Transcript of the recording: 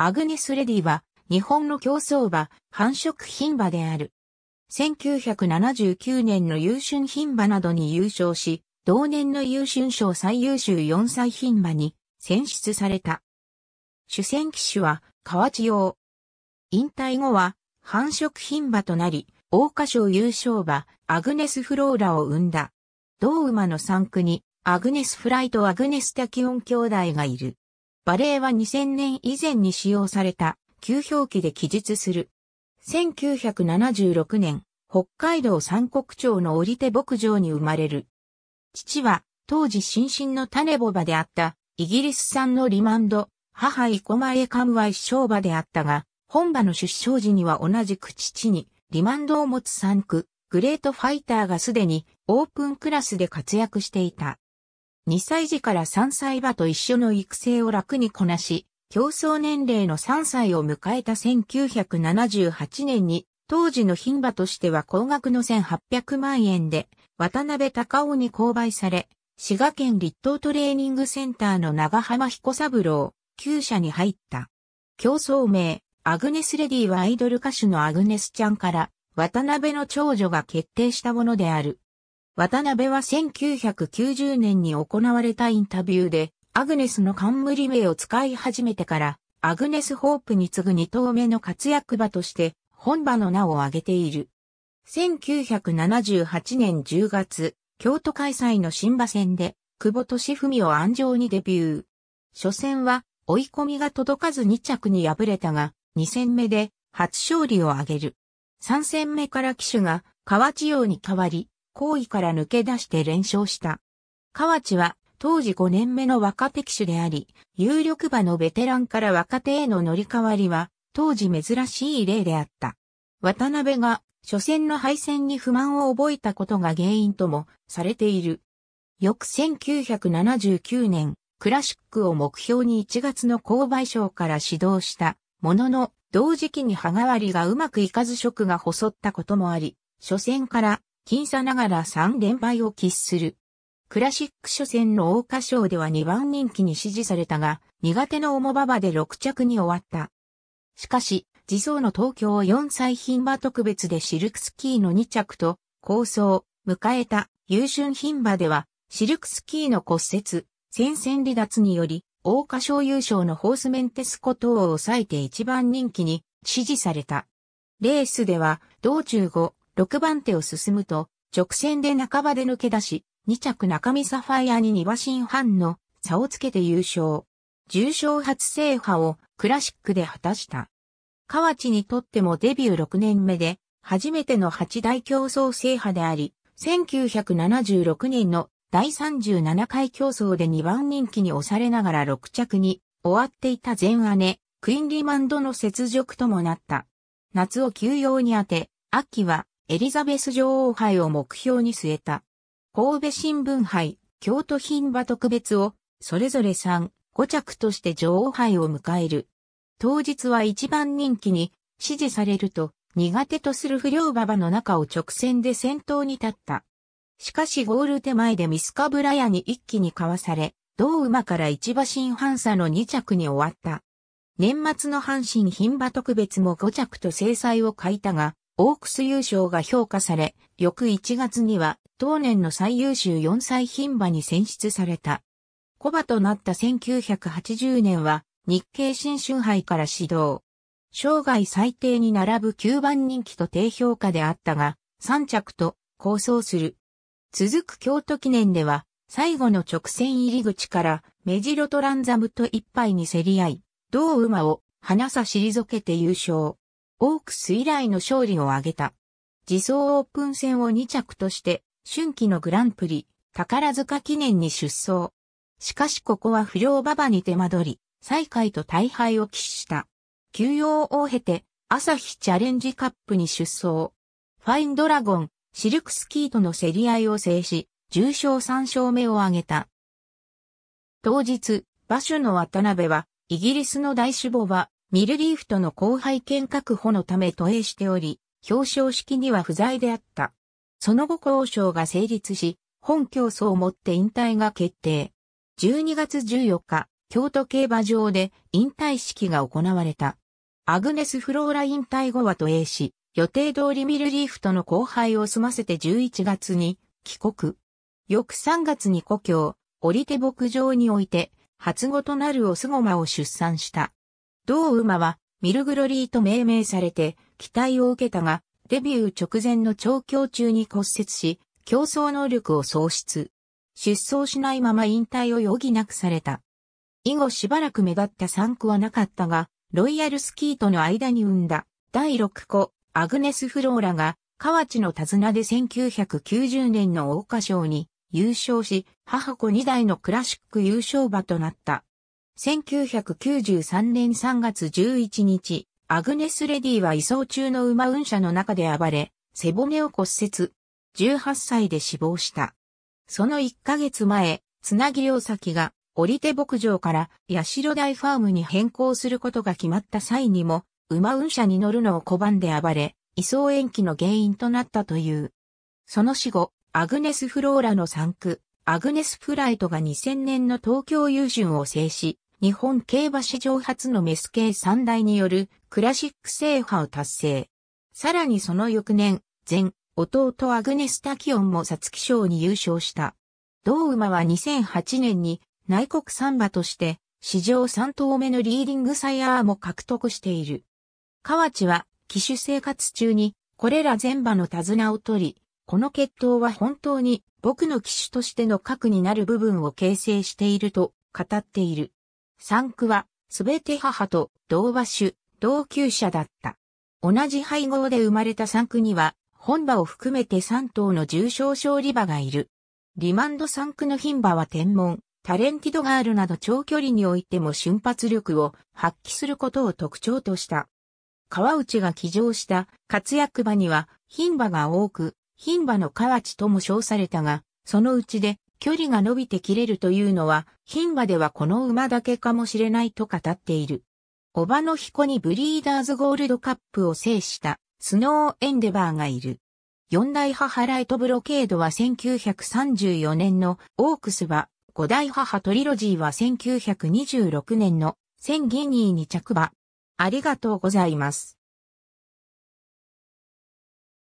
アグネス・レディは、日本の競争馬、繁殖牝馬である。1979年の優春牝馬などに優勝し、同年の優春賞最優秀4歳牝馬に選出された。主戦騎手は河内洋。引退後は繁殖牝馬となり、大花賞優勝馬アグネス・フローラを生んだ。同馬の3区にアグネス・フライト・アグネス・タキオン兄弟がいる。バレーは2000年以前に使用された、旧表記で記述する。1976年、北海道三国町のり手牧場に生まれる。父は、当時新進の種ボバであった、イギリス産のリマンド、母生駒江ムワイ商場であったが、本場の出生時には同じく父に、リマンドを持つ3区、グレートファイターがすでにオープンクラスで活躍していた。2歳児から3歳馬と一緒の育成を楽にこなし、競争年齢の3歳を迎えた1978年に、当時の牝馬としては高額の1800万円で、渡辺隆夫に購買され、滋賀県立東トレーニングセンターの長浜彦三郎、厩舎に入った。競争名、アグネスレディはアイドル歌手のアグネスちゃんから、渡辺の長女が決定したものである。渡辺は1990年に行われたインタビューで、アグネスの冠名を使い始めてから、アグネス・ホープに次ぐ二頭目の活躍馬として、本場の名を挙げている。1978年10月、京都開催の新馬戦で、久保利文を安城にデビュー。初戦は、追い込みが届かず2着に敗れたが、2戦目で、初勝利を挙げる。3戦目から騎手が、河内王に変わり、行為から抜け出して連勝した。河内は当時5年目の若手騎手であり、有力馬のベテランから若手への乗り換わりは当時珍しい例であった。渡辺が初戦の敗戦に不満を覚えたことが原因ともされている。翌1979年、クラシックを目標に1月の購買賞から指導した、ものの、同時期に歯代わりがうまくいかず職が細ったこともあり、初戦から僅差ながら3連敗を喫する。クラシック初戦の大花賞では2番人気に支持されたが、苦手の重馬場で6着に終わった。しかし、自走の東京4歳牝馬特別でシルクスキーの2着と、構想、迎えた優春牝馬では、シルクスキーの骨折、戦線離脱により、大花賞優勝のホースメンテスコトを抑えて1番人気に支持された。レースでは、道中後、6番手を進むと、直線で半ばで抜け出し、2着中見サファイアに2馬身半の差をつけて優勝。重賞初制覇をクラシックで果たした。河内にとってもデビュー6年目で、初めての8大競争制覇であり、1976年の第37回競争で2番人気に押されながら6着に終わっていた前姉、クインリマンドの雪辱ともなった。夏を休養に当て、秋はエリザベス女王杯を目標に据えた。神戸新聞杯、京都品馬特別を、それぞれ3、5着として女王杯を迎える。当日は一番人気に、支持されると、苦手とする不良馬場の中を直線で先頭に立った。しかしゴール手前でミスカブラヤに一気にかわされ、同馬から一馬新反差の2着に終わった。年末の阪神牝馬特別も5着と制裁を欠いたが、オークス優勝が評価され、翌1月には当年の最優秀4歳牝馬に選出された。コバとなった1980年は日経新春杯から始動。生涯最低に並ぶ9番人気と低評価であったが、3着と構想する。続く京都記念では、最後の直線入り口から、メジロトランザムと一杯に競り合い、同馬を、花さ退けて優勝。オークス以来の勝利を挙げた。自走オープン戦を2着として、春季のグランプリ、宝塚記念に出走。しかしここは不良馬場に手間取り、最下位と大敗を喫した。休養を経て、朝日チャレンジカップに出走。ファインドラゴン、シルクスキーとの競り合いを制し、重賞3勝目を挙げた。当日、馬主の渡辺は、イギリスの大主母馬、ミルリーフとの後輩権確保のため投影しており、表彰式には不在であった。その後交渉が成立し、本競争をもって引退が決定。12月14日、京都競馬場で引退式が行われた。アグネス・フローラ引退後は投影し、予定通りミルリーフとの後輩を済ませて11月に帰国。翌3月に故郷、オ手牧場において、初子となるオスゴマを出産した。同馬はミルグロリーと命名されて期待を受けたが、デビュー直前の調教中に骨折し、競争能力を喪失。出走しないまま引退を余儀なくされた。以後しばらく目立った産区はなかったが、ロイヤルスキーとの間に生んだ第6子、アグネス・フローラが、河内の手綱で1990年の桜花賞に優勝し、母子2代のクラシック優勝馬となった。1993年3月11日、アグネス・レディは移送中の馬運車の中で暴れ、背骨を骨折。18歳で死亡した。その1ヶ月前、つなぎ両先が、折手牧場から、八代大ファームに変更することが決まった際にも、馬運車に乗るのを拒んで暴れ、移送延期の原因となったという。その死後、アグネス・フローラの産区、アグネス・フライトが2000年の東京優順を制し、日本競馬史上初のメス系三大によるクラシック制覇を達成。さらにその翌年、前、弟アグネス・タキオンも皐月賞に優勝した。同馬は2008年に内国三馬として史上3頭目のリーディングサイヤーも獲得している。河内は騎手生活中にこれら全馬の手綱を取り、この決闘は本当に僕の騎手としての核になる部分を形成していると語っている。三区は、すべて母と同和種、同級者だった。同じ配合で生まれた三区には、本馬を含めて3頭の重症症リ馬がいる。リマンド3区の牝馬は天文、タレンティドガールなど長距離においても瞬発力を発揮することを特徴とした。川内が騎乗した活躍馬には牝馬が多く、牝馬の河内とも称されたが、そのうちで距離が伸びて切れるというのは、牝馬ではこの馬だけかもしれないと語っている。おばの彦にブリーダーズゴールドカップを制したスノーエンデバーがいる。四代母ライトブロケードは1934年のオークスは、五代母トリロジーは1926年の千ギニーに着馬。ありがとうございます。